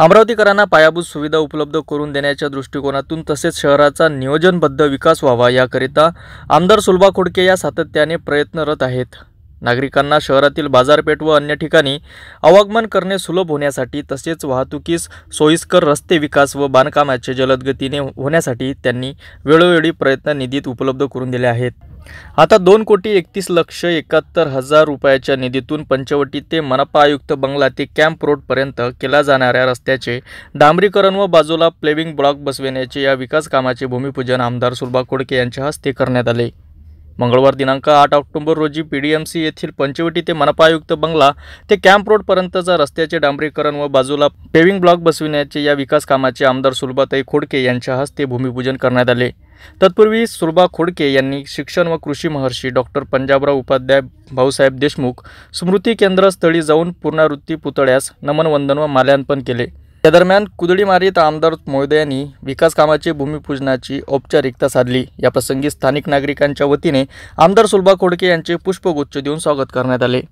अमरावतीकरांना पायाभूत सुविधा उपलब्ध करून देण्याच्या दृष्टिकोनातून तसेच शहराचा नियोजनबद्ध विकास व्हावा याकरिता आमदार सुलभा खोडके या सातत्याने प्रयत्नरत आहेत नागरिकांना शहरातील बाजारपेठ व अन्य ठिकाणी आवागमन करणे सुलभ होण्यासाठी तसेच वाहतुकीस सोयीस्कर रस्ते विकास व बांधकामाचे जलदगतीने होण्यासाठी त्यांनी वेळोवेळी प्रयत्न निधीत उपलब्ध करून दिले आहेत आता दोन कोटी एकतीस लक्ष एकाहत्तर हजार रुपयाच्या निधीतून पंचवटी ते मनपा आयुक्त बंगला ते कॅम्प रोडपर्यंत केल्या जाणाऱ्या रस्त्याचे डांबरीकरण व बाजूला प्लेविंग ब्लॉक बसविण्याचे या विकास कामाचे भूमिपूजन आमदार सुलभा खोडके यांच्या हस्ते करण्यात आले मंगळवार दिनांक आठ ऑक्टोबर रोजी पी डी एम सी येथील पंचवटी ते मनपा आयुक्त बंगला ते कॅम्प रोडपर्यंतचा रस्त्याचे डांबरीकरण व बाजूला पेविंग ब्लॉक बसविण्याचे या विकास कामाचे आमदार सुलभाताई खोडके यांच्या हस्ते भूमिपूजन करण्यात आले तत्पूर्वी सुलभा खोडके यांनी शिक्षण व कृषी महर्षी डॉक्टर पंजाबराव उपाध्याय भाऊसाहेब देशमुख स्मृती केंद्रस्थळी जाऊन पूर्णावृत्ती पुतळ्यास नमनवंदन व माल्यार्पण केले या दरम्यान कुदळी आमदार मोयदे यांनी विकास कामाचे भूमिपूजनाची औपचारिकता साधली या स्थानिक नागरिकांच्या वतीने आमदार सुलभा खोडके यांचे पुष्पगुच्छ देऊन स्वागत करण्यात आले